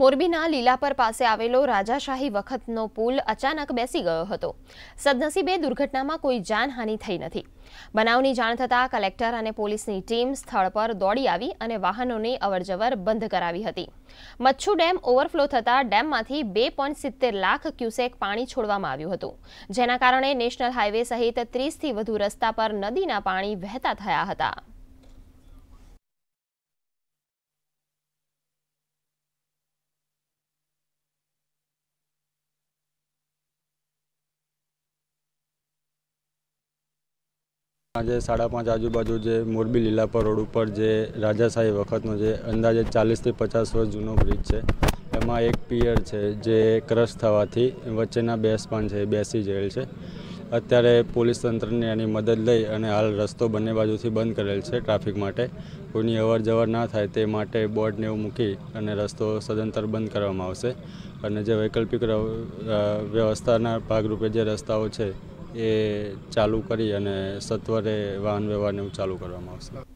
મોરબીના લીલાપર પાસે આવેલો રાજાશાહી વખતનો પુલ અચાનક બેસી ગયો હતો સદનસીબે દુર્ઘટનામાં કોઈ જાનહાનિ થઈ નથી બનાવની જાણ થતાં કલેક્ટર અને પોલીસની ટીમ સ્થળ પર દોડી આવી અને વાહનોની અવરજવર બંધ કરાવી હતી મચ્છુ ડેમ ઓવરફ્લો થતાં ડેમમાંથી બે સિત્તેર લાખ ક્યુસેક પાણી છોડવામાં આવ્યું હતું જેના કારણે નેશનલ હાઈવે સહિત ત્રીસથી વધુ રસ્તા પર નદીના પાણી વહેતા થયા હતા આજે સાડા પાંચ આજુબાજુ જે મોરબી લીલાપર રોડ ઉપર જે રાજાશાહી વખતનો જે અંદાજે ચાલીસથી પચાસ વર્ષ જૂનો બ્રિજ છે એમાં એક પિયર છે જે ક્રશ થવાથી વચ્ચેના બેસપાન છે એ બેસી ગયેલ છે અત્યારે પોલીસ તંત્રને એની મદદ લઈ અને હાલ રસ્તો બંને બાજુથી બંધ કરેલ છે ટ્રાફિક માટે કોઈની અવર જવર ના થાય તે માટે બોર્ડને એવું મૂકી અને રસ્તો સદંતર બંધ કરવામાં આવશે અને જે વૈકલ્પિક વ્યવસ્થાના ભાગરૂપે જે રસ્તાઓ છે એ ચાલુ કરી અને સત્વરે વાહન વ્યવહારને એવું ચાલુ કરવામાં આવશે